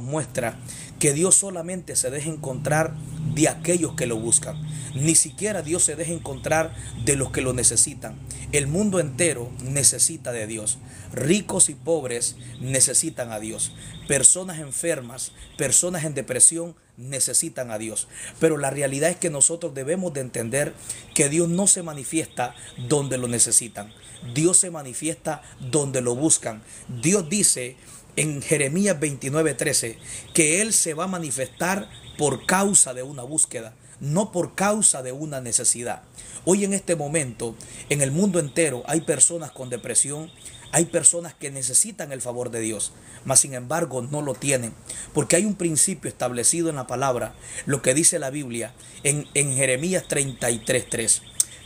muestra que Dios solamente se deja encontrar de aquellos que lo buscan. Ni siquiera Dios se deja encontrar de los que lo necesitan. El mundo entero necesita de Dios. Ricos y pobres necesitan a Dios. Personas enfermas, personas en depresión necesitan a Dios. Pero la realidad es que nosotros debemos de entender que Dios no se manifiesta donde lo necesitan. Dios se manifiesta donde lo buscan. Dios dice en Jeremías 29:13 que Él se va a manifestar por causa de una búsqueda, no por causa de una necesidad. Hoy en este momento, en el mundo entero, hay personas con depresión, hay personas que necesitan el favor de Dios, mas sin embargo no lo tienen, porque hay un principio establecido en la palabra, lo que dice la Biblia en, en Jeremías 33:3.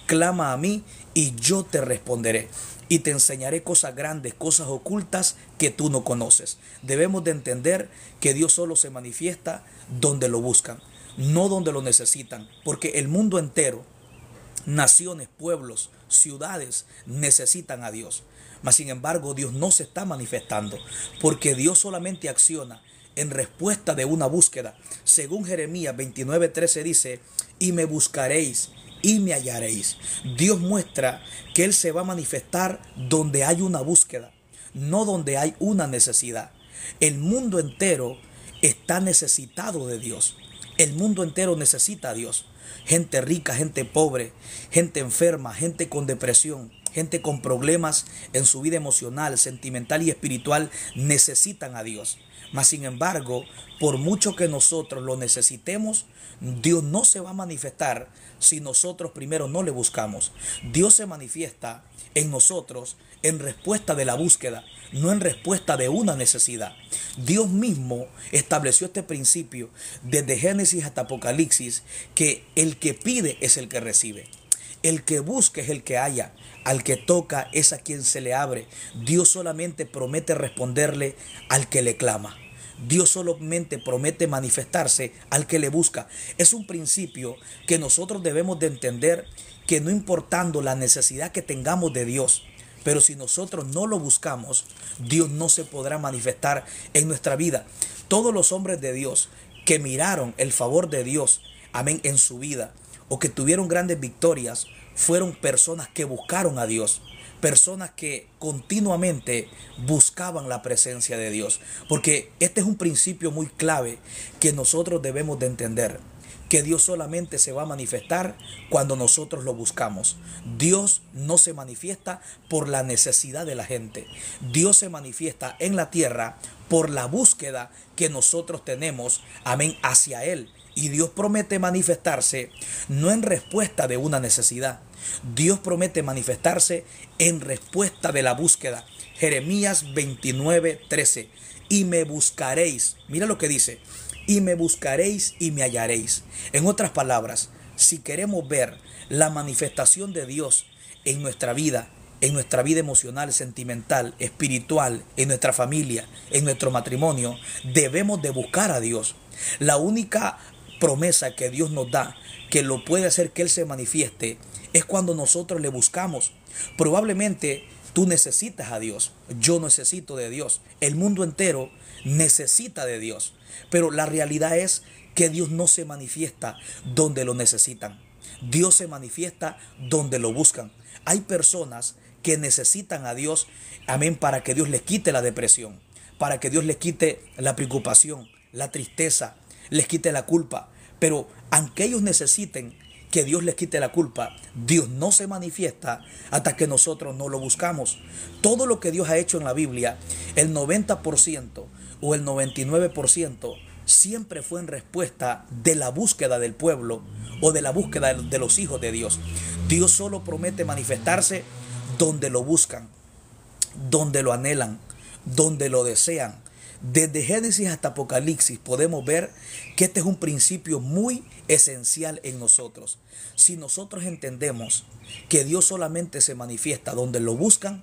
Clama a mí y yo te responderé y te enseñaré cosas grandes, cosas ocultas que tú no conoces. Debemos de entender que Dios solo se manifiesta donde lo buscan, no donde lo necesitan, porque el mundo entero, naciones, pueblos, ciudades, necesitan a Dios. Mas sin embargo, Dios no se está manifestando, porque Dios solamente acciona en respuesta de una búsqueda. Según Jeremías 13 dice, y me buscaréis y me hallaréis. Dios muestra que Él se va a manifestar donde hay una búsqueda, no donde hay una necesidad. El mundo entero está necesitado de Dios. El mundo entero necesita a Dios. Gente rica, gente pobre, gente enferma, gente con depresión, gente con problemas en su vida emocional, sentimental y espiritual necesitan a Dios. Mas sin embargo, por mucho que nosotros lo necesitemos, Dios no se va a manifestar si nosotros primero no le buscamos. Dios se manifiesta en nosotros en respuesta de la búsqueda, no en respuesta de una necesidad. Dios mismo estableció este principio desde Génesis hasta Apocalipsis, que el que pide es el que recibe. El que busca es el que haya. Al que toca es a quien se le abre. Dios solamente promete responderle al que le clama. Dios solamente promete manifestarse al que le busca. Es un principio que nosotros debemos de entender que no importando la necesidad que tengamos de Dios, pero si nosotros no lo buscamos, Dios no se podrá manifestar en nuestra vida. Todos los hombres de Dios que miraron el favor de Dios, amén, en su vida, o que tuvieron grandes victorias, fueron personas que buscaron a Dios personas que continuamente buscaban la presencia de Dios. Porque este es un principio muy clave que nosotros debemos de entender. Que Dios solamente se va a manifestar cuando nosotros lo buscamos. Dios no se manifiesta por la necesidad de la gente. Dios se manifiesta en la tierra por la búsqueda que nosotros tenemos, amén, hacia Él, y Dios promete manifestarse no en respuesta de una necesidad. Dios promete manifestarse en respuesta de la búsqueda. Jeremías 29, 13. Y me buscaréis. Mira lo que dice. Y me buscaréis y me hallaréis. En otras palabras, si queremos ver la manifestación de Dios en nuestra vida, en nuestra vida emocional, sentimental, espiritual, en nuestra familia, en nuestro matrimonio, debemos de buscar a Dios. La única promesa que Dios nos da, que lo puede hacer que Él se manifieste, es cuando nosotros le buscamos. Probablemente tú necesitas a Dios, yo necesito de Dios, el mundo entero necesita de Dios, pero la realidad es que Dios no se manifiesta donde lo necesitan. Dios se manifiesta donde lo buscan. Hay personas que necesitan a Dios, amén, para que Dios les quite la depresión, para que Dios les quite la preocupación, la tristeza, les quite la culpa. Pero aunque ellos necesiten que Dios les quite la culpa, Dios no se manifiesta hasta que nosotros no lo buscamos. Todo lo que Dios ha hecho en la Biblia, el 90% o el 99%, siempre fue en respuesta de la búsqueda del pueblo o de la búsqueda de los hijos de Dios. Dios solo promete manifestarse donde lo buscan, donde lo anhelan, donde lo desean desde Génesis hasta Apocalipsis podemos ver que este es un principio muy esencial en nosotros. Si nosotros entendemos que Dios solamente se manifiesta donde lo buscan,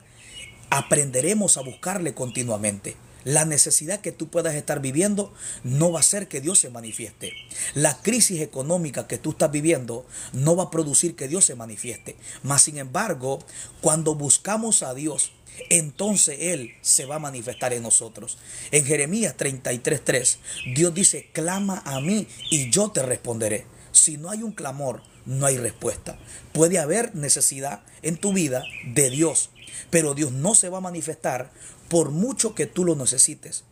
aprenderemos a buscarle continuamente. La necesidad que tú puedas estar viviendo no va a hacer que Dios se manifieste. La crisis económica que tú estás viviendo no va a producir que Dios se manifieste. Mas, sin embargo, cuando buscamos a Dios, entonces Él se va a manifestar en nosotros. En Jeremías 33:3, Dios dice, clama a mí y yo te responderé. Si no hay un clamor, no hay respuesta. Puede haber necesidad en tu vida de Dios, pero Dios no se va a manifestar por mucho que tú lo necesites.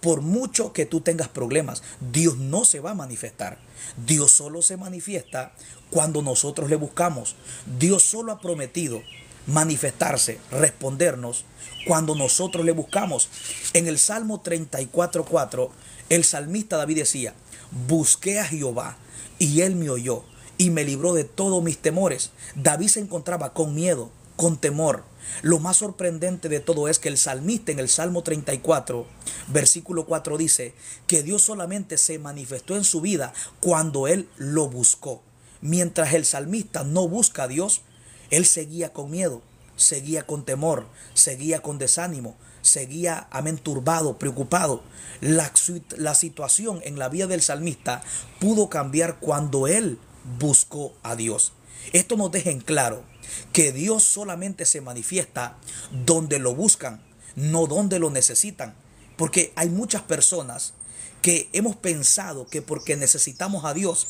Por mucho que tú tengas problemas, Dios no se va a manifestar. Dios solo se manifiesta cuando nosotros le buscamos. Dios solo ha prometido manifestarse, respondernos cuando nosotros le buscamos. En el Salmo 34.4, el salmista David decía, busqué a Jehová y él me oyó y me libró de todos mis temores. David se encontraba con miedo, con temor. Lo más sorprendente de todo es que el salmista en el Salmo 34, versículo 4 dice que Dios solamente se manifestó en su vida cuando él lo buscó. Mientras el salmista no busca a Dios, él seguía con miedo, seguía con temor, seguía con desánimo, seguía, amenturbado, preocupado. La, la situación en la vida del salmista pudo cambiar cuando él buscó a Dios. Esto nos deja en claro que Dios solamente se manifiesta donde lo buscan, no donde lo necesitan. Porque hay muchas personas que hemos pensado que porque necesitamos a Dios,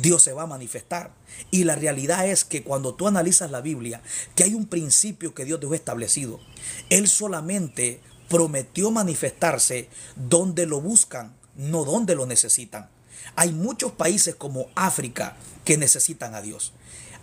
Dios se va a manifestar. Y la realidad es que cuando tú analizas la Biblia, que hay un principio que Dios ha establecido. Él solamente prometió manifestarse donde lo buscan, no donde lo necesitan. Hay muchos países como África que necesitan a Dios.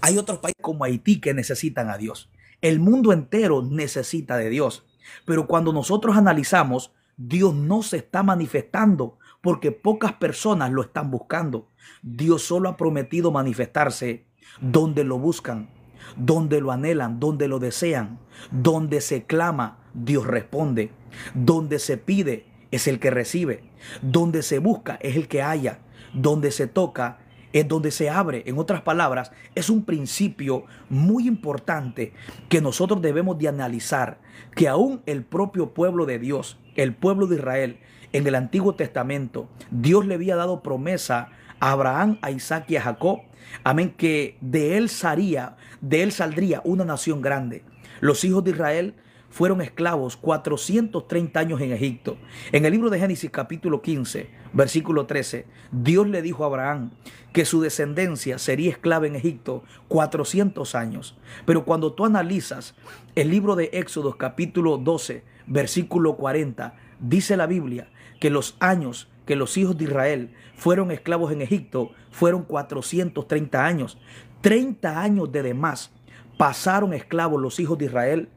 Hay otros países como Haití que necesitan a Dios. El mundo entero necesita de Dios. Pero cuando nosotros analizamos, Dios no se está manifestando porque pocas personas lo están buscando. Dios solo ha prometido manifestarse donde lo buscan, donde lo anhelan, donde lo desean, donde se clama, Dios responde, donde se pide, es el que recibe, donde se busca, es el que haya donde se toca, es donde se abre, en otras palabras, es un principio muy importante que nosotros debemos de analizar, que aún el propio pueblo de Dios, el pueblo de Israel, en el Antiguo Testamento, Dios le había dado promesa a Abraham, a Isaac y a Jacob, amén, que de él salía, de él saldría una nación grande. Los hijos de Israel fueron esclavos 430 años en Egipto. En el libro de Génesis capítulo 15, versículo 13, Dios le dijo a Abraham que su descendencia sería esclava en Egipto 400 años. Pero cuando tú analizas el libro de Éxodos, capítulo 12, versículo 40, dice la Biblia que los años que los hijos de Israel fueron esclavos en Egipto fueron 430 años. 30 años de demás pasaron esclavos los hijos de Israel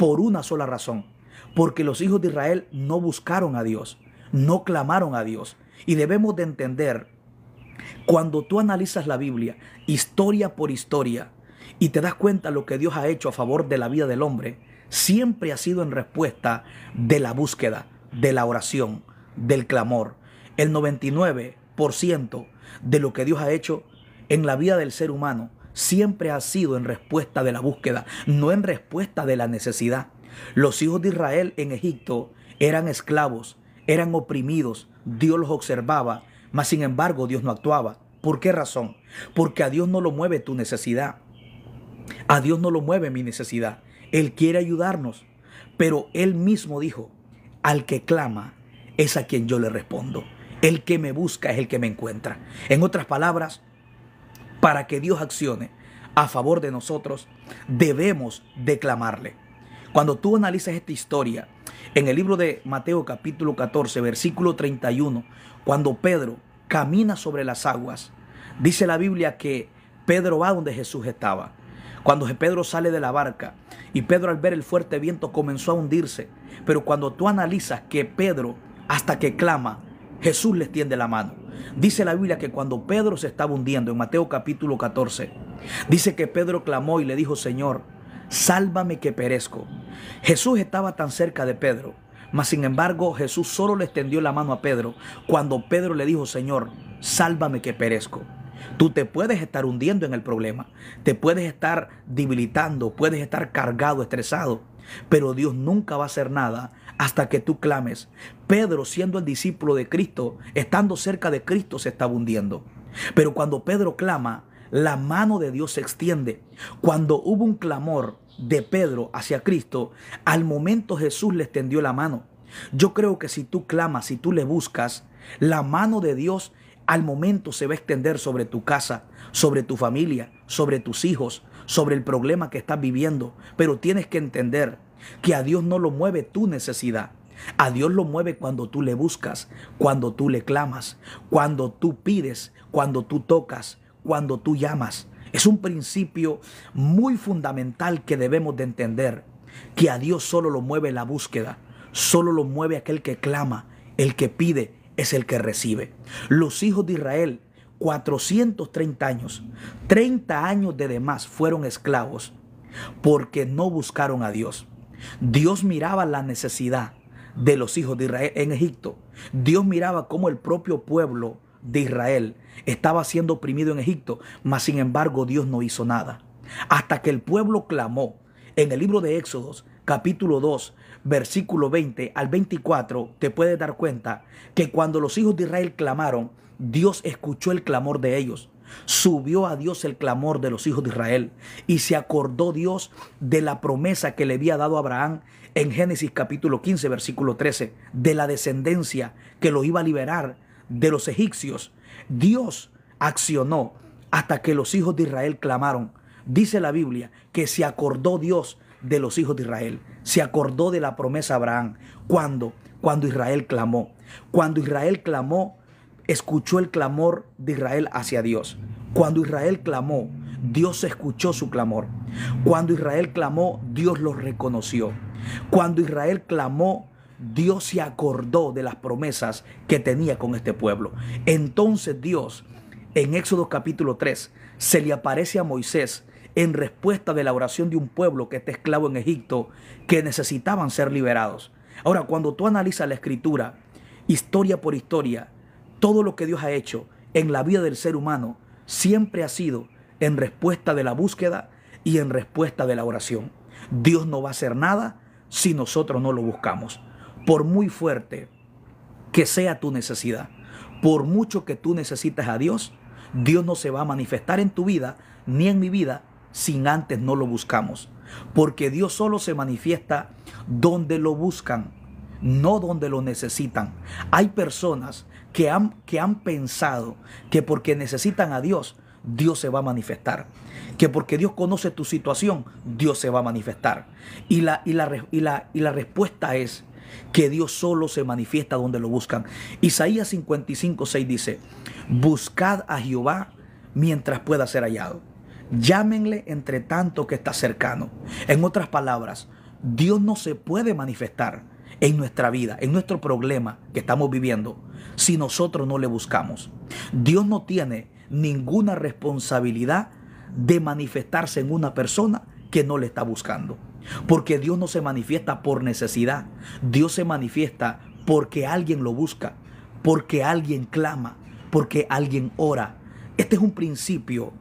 por una sola razón, porque los hijos de Israel no buscaron a Dios, no clamaron a Dios. Y debemos de entender, cuando tú analizas la Biblia, historia por historia, y te das cuenta lo que Dios ha hecho a favor de la vida del hombre, siempre ha sido en respuesta de la búsqueda, de la oración, del clamor. El 99% de lo que Dios ha hecho en la vida del ser humano siempre ha sido en respuesta de la búsqueda, no en respuesta de la necesidad. Los hijos de Israel en Egipto eran esclavos, eran oprimidos, Dios los observaba, mas sin embargo Dios no actuaba. ¿Por qué razón? Porque a Dios no lo mueve tu necesidad. A Dios no lo mueve mi necesidad. Él quiere ayudarnos, pero Él mismo dijo, al que clama es a quien yo le respondo. El que me busca es el que me encuentra. En otras palabras, para que Dios accione a favor de nosotros, debemos declamarle. Cuando tú analizas esta historia, en el libro de Mateo capítulo 14, versículo 31, cuando Pedro camina sobre las aguas, dice la Biblia que Pedro va donde Jesús estaba. Cuando Pedro sale de la barca y Pedro al ver el fuerte viento comenzó a hundirse, pero cuando tú analizas que Pedro hasta que clama, Jesús les tiende la mano. Dice la Biblia que cuando Pedro se estaba hundiendo, en Mateo capítulo 14, dice que Pedro clamó y le dijo, Señor, sálvame que perezco. Jesús estaba tan cerca de Pedro, mas sin embargo Jesús solo le extendió la mano a Pedro cuando Pedro le dijo, Señor, sálvame que perezco. Tú te puedes estar hundiendo en el problema, te puedes estar debilitando, puedes estar cargado, estresado, pero Dios nunca va a hacer nada hasta que tú clames. Pedro, siendo el discípulo de Cristo, estando cerca de Cristo, se está hundiendo. Pero cuando Pedro clama, la mano de Dios se extiende. Cuando hubo un clamor de Pedro hacia Cristo, al momento Jesús le extendió la mano. Yo creo que si tú clamas, si tú le buscas, la mano de Dios al momento se va a extender sobre tu casa, sobre tu familia, sobre tus hijos, sobre el problema que estás viviendo. Pero tienes que entender que a Dios no lo mueve tu necesidad. A Dios lo mueve cuando tú le buscas, cuando tú le clamas, cuando tú pides, cuando tú tocas, cuando tú llamas. Es un principio muy fundamental que debemos de entender, que a Dios solo lo mueve la búsqueda, solo lo mueve aquel que clama, el que pide es el que recibe. Los hijos de Israel, 430 años, 30 años de demás fueron esclavos porque no buscaron a Dios. Dios miraba la necesidad de los hijos de Israel en Egipto. Dios miraba cómo el propio pueblo de Israel estaba siendo oprimido en Egipto, mas sin embargo Dios no hizo nada. Hasta que el pueblo clamó en el libro de Éxodos, capítulo 2, versículo 20 al 24, te puedes dar cuenta que cuando los hijos de Israel clamaron, Dios escuchó el clamor de ellos. Subió a Dios el clamor de los hijos de Israel y se acordó Dios de la promesa que le había dado a Abraham en Génesis capítulo 15, versículo 13, de la descendencia que lo iba a liberar de los egipcios. Dios accionó hasta que los hijos de Israel clamaron. Dice la Biblia que se acordó Dios de los hijos de Israel. Se acordó de la promesa a Abraham. cuando Cuando Israel clamó. Cuando Israel clamó, escuchó el clamor de Israel hacia Dios. Cuando Israel clamó, Dios escuchó su clamor. Cuando Israel clamó, Dios lo reconoció. Cuando Israel clamó, Dios se acordó de las promesas que tenía con este pueblo. Entonces Dios, en Éxodo capítulo 3, se le aparece a Moisés en respuesta de la oración de un pueblo que está esclavo en Egipto, que necesitaban ser liberados. Ahora, cuando tú analizas la escritura, historia por historia, todo lo que Dios ha hecho en la vida del ser humano siempre ha sido en respuesta de la búsqueda y en respuesta de la oración. Dios no va a hacer nada si nosotros no lo buscamos. Por muy fuerte que sea tu necesidad, por mucho que tú necesites a Dios, Dios no se va a manifestar en tu vida ni en mi vida sin antes no lo buscamos. Porque Dios solo se manifiesta donde lo buscan, no donde lo necesitan. Hay personas que han, que han pensado que porque necesitan a Dios, Dios se va a manifestar. Que porque Dios conoce tu situación, Dios se va a manifestar. Y la, la, y la, y la respuesta es que Dios solo se manifiesta donde lo buscan. Isaías 55, 6 dice, buscad a Jehová mientras pueda ser hallado. Llámenle entre tanto que está cercano. En otras palabras, Dios no se puede manifestar en nuestra vida, en nuestro problema que estamos viviendo, si nosotros no le buscamos. Dios no tiene ninguna responsabilidad de manifestarse en una persona que no le está buscando. Porque Dios no se manifiesta por necesidad. Dios se manifiesta porque alguien lo busca, porque alguien clama, porque alguien ora. Este es un principio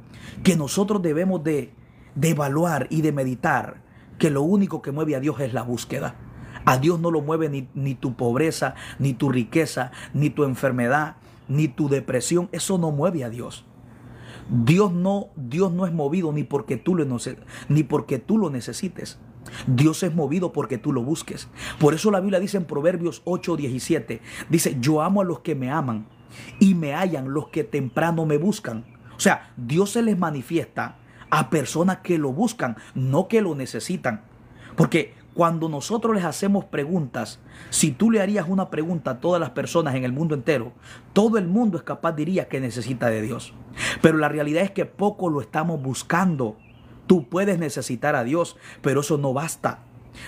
que nosotros debemos de, de evaluar y de meditar, que lo único que mueve a Dios es la búsqueda. A Dios no lo mueve ni, tu pobreza, ni tu riqueza, ni tu enfermedad, ni tu depresión. Eso no mueve a Dios. Dios no, Dios no es movido ni porque, tú lo, ni porque tú lo necesites. Dios es movido porque tú lo busques. Por eso la Biblia dice en Proverbios 8, 17, dice, yo amo a los que me aman y me hallan los que temprano me buscan. O sea, Dios se les manifiesta a personas que lo buscan, no que lo necesitan. Porque cuando nosotros les hacemos preguntas, si tú le harías una pregunta a todas las personas en el mundo entero, todo el mundo es capaz diría que necesita de Dios. Pero la realidad es que poco lo estamos buscando. Tú puedes necesitar a Dios, pero eso no basta.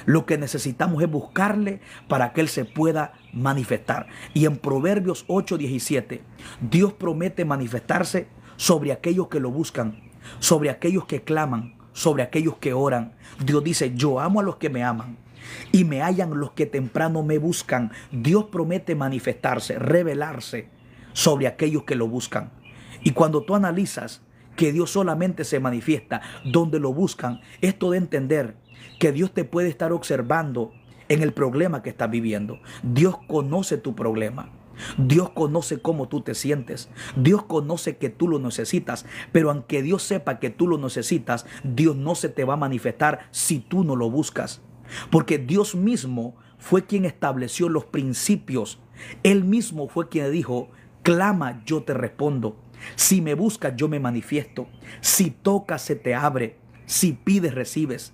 Lo que necesitamos es buscarle para que Él se pueda manifestar. Y en Proverbios 8:17, Dios promete manifestarse sobre aquellos que lo buscan, sobre aquellos que claman, sobre aquellos que oran. Dios dice, yo amo a los que me aman y me hallan los que temprano me buscan. Dios promete manifestarse, revelarse sobre aquellos que lo buscan. Y cuando tú analizas que Dios solamente se manifiesta donde lo buscan, esto de entender que Dios te puede estar observando en el problema que estás viviendo. Dios conoce tu problema. Dios conoce cómo tú te sientes. Dios conoce que tú lo necesitas. Pero aunque Dios sepa que tú lo necesitas, Dios no se te va a manifestar si tú no lo buscas. Porque Dios mismo fue quien estableció los principios. Él mismo fue quien dijo, clama, yo te respondo. Si me buscas, yo me manifiesto. Si tocas, se te abre. Si pides, recibes.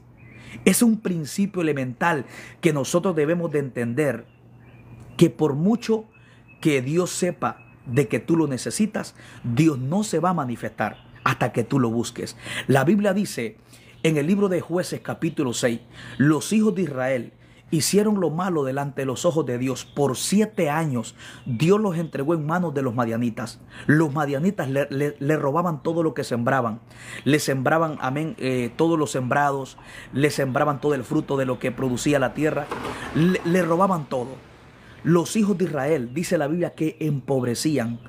Es un principio elemental que nosotros debemos de entender que por mucho que Dios sepa de que tú lo necesitas, Dios no se va a manifestar hasta que tú lo busques. La Biblia dice en el libro de jueces capítulo 6, los hijos de Israel hicieron lo malo delante de los ojos de Dios por siete años. Dios los entregó en manos de los madianitas. Los madianitas le, robaban todo lo que sembraban. Le sembraban, amén, eh, todos los sembrados. Le sembraban todo el fruto de lo que producía la tierra. le robaban todo. Los hijos de Israel, dice la Biblia, que empobrecían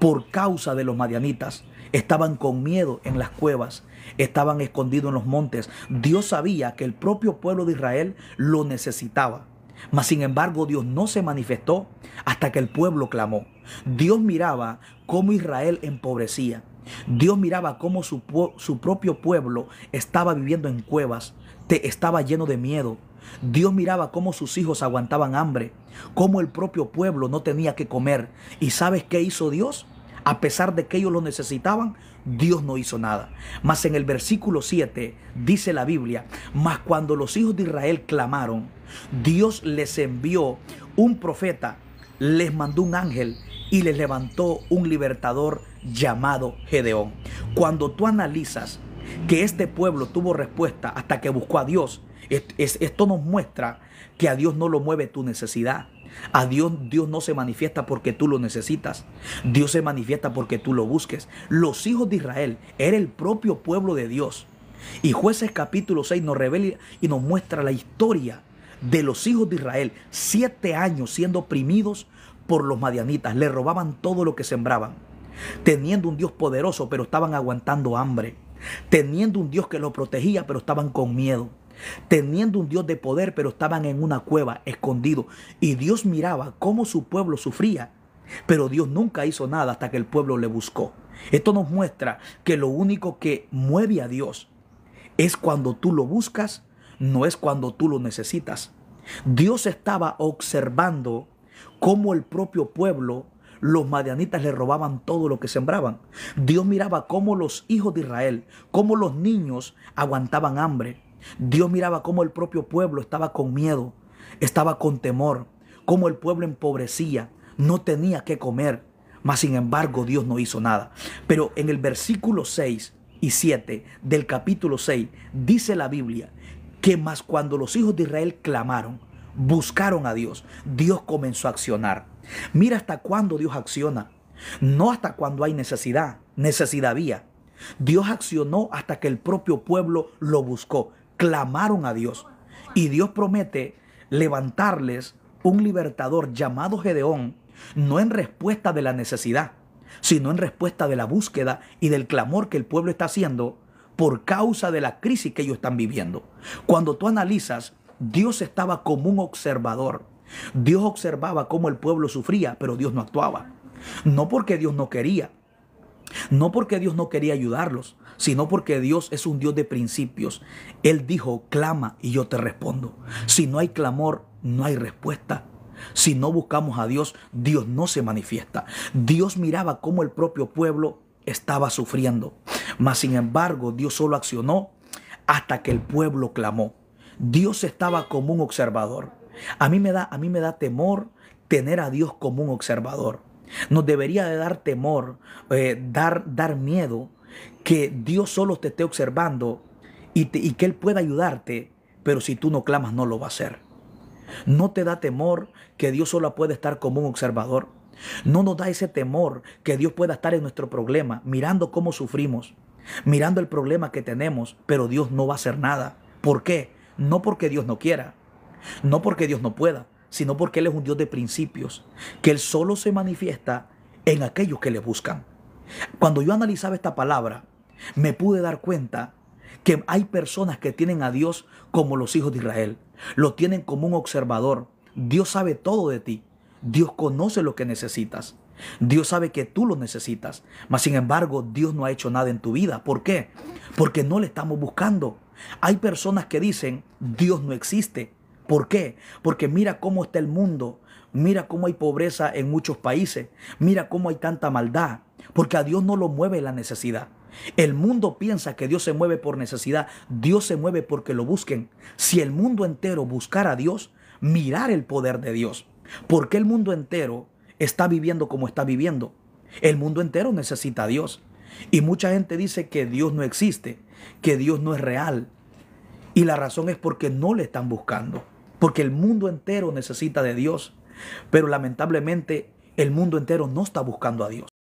por causa de los madianitas. Estaban con miedo en las cuevas, estaban escondidos en los montes. Dios sabía que el propio pueblo de Israel lo necesitaba. Mas sin embargo Dios no se manifestó hasta que el pueblo clamó. Dios miraba cómo Israel empobrecía. Dios miraba cómo su, propio pueblo estaba viviendo en cuevas, te estaba lleno de miedo. Dios miraba cómo sus hijos aguantaban hambre, cómo el propio pueblo no tenía que comer. ¿Y sabes qué hizo Dios? A pesar de que ellos lo necesitaban, Dios no hizo nada. Mas en el versículo 7 dice la Biblia, mas cuando los hijos de Israel clamaron, Dios les envió un profeta, les mandó un ángel y les levantó un libertador llamado Gedeón. Cuando tú analizas que este pueblo tuvo respuesta hasta que buscó a Dios, esto nos muestra que a Dios no lo mueve tu necesidad. A Dios, Dios no se manifiesta porque tú lo necesitas. Dios se manifiesta porque tú lo busques. Los hijos de Israel era el propio pueblo de Dios. Y jueces capítulo 6 nos revela y nos muestra la historia de los hijos de Israel, siete años siendo oprimidos por los madianitas. Le robaban todo lo que sembraban teniendo un Dios poderoso, pero estaban aguantando hambre, teniendo un Dios que los protegía, pero estaban con miedo, teniendo un Dios de poder, pero estaban en una cueva, escondido. Y Dios miraba cómo su pueblo sufría, pero Dios nunca hizo nada hasta que el pueblo le buscó. Esto nos muestra que lo único que mueve a Dios es cuando tú lo buscas, no es cuando tú lo necesitas. Dios estaba observando cómo el propio pueblo los madianitas le robaban todo lo que sembraban. Dios miraba cómo los hijos de Israel, cómo los niños aguantaban hambre. Dios miraba cómo el propio pueblo estaba con miedo, estaba con temor, cómo el pueblo empobrecía, no tenía que comer. Mas sin embargo Dios no hizo nada. Pero en el versículo 6 y 7 del capítulo 6 dice la Biblia que más cuando los hijos de Israel clamaron, buscaron a Dios, Dios comenzó a accionar. Mira hasta cuándo Dios acciona. No hasta cuando hay necesidad. Necesidad había. Dios accionó hasta que el propio pueblo lo buscó. Clamaron a Dios. Y Dios promete levantarles un libertador llamado Gedeón, no en respuesta de la necesidad, sino en respuesta de la búsqueda y del clamor que el pueblo está haciendo por causa de la crisis que ellos están viviendo. Cuando tú analizas, Dios estaba como un observador. Dios observaba cómo el pueblo sufría, pero Dios no actuaba. No porque Dios no quería, no porque Dios no quería ayudarlos, sino porque Dios es un Dios de principios. Él dijo, clama y yo te respondo. Si no hay clamor, no hay respuesta. Si no buscamos a Dios, Dios no se manifiesta. Dios miraba cómo el propio pueblo estaba sufriendo. Mas, sin embargo, Dios solo accionó hasta que el pueblo clamó. Dios estaba como un observador. A mí me da, a mí me da temor tener a Dios como un observador. Nos debería de dar temor, eh, dar, dar miedo que Dios solo te esté observando y, y que Él pueda ayudarte, pero si tú no clamas no lo va a hacer. No te da temor que Dios solo puede estar como un observador. No nos da ese temor que Dios pueda estar en nuestro problema, mirando cómo sufrimos, mirando el problema que tenemos, pero Dios no va a hacer nada. ¿Por qué? No porque Dios no quiera, no porque Dios no pueda, sino porque Él es un Dios de principios, que Él solo se manifiesta en aquellos que le buscan. Cuando yo analizaba esta palabra, me pude dar cuenta que hay personas que tienen a Dios como los hijos de Israel, lo tienen como un observador. Dios sabe todo de ti, Dios conoce lo que necesitas. Dios sabe que tú lo necesitas, mas sin embargo Dios no ha hecho nada en tu vida. ¿Por qué? Porque no le estamos buscando. Hay personas que dicen, Dios no existe, ¿Por qué? Porque mira cómo está el mundo, mira cómo hay pobreza en muchos países, mira cómo hay tanta maldad, porque a Dios no lo mueve la necesidad. El mundo piensa que Dios se mueve por necesidad, Dios se mueve porque lo busquen. Si el mundo entero buscara a Dios, mirar el poder de Dios, ¿por qué el mundo entero está viviendo como está viviendo? El mundo entero necesita a Dios. Y mucha gente dice que Dios no existe, que Dios no es real. Y la razón es porque no le están buscando porque el mundo entero necesita de Dios, pero lamentablemente el mundo entero no está buscando a Dios.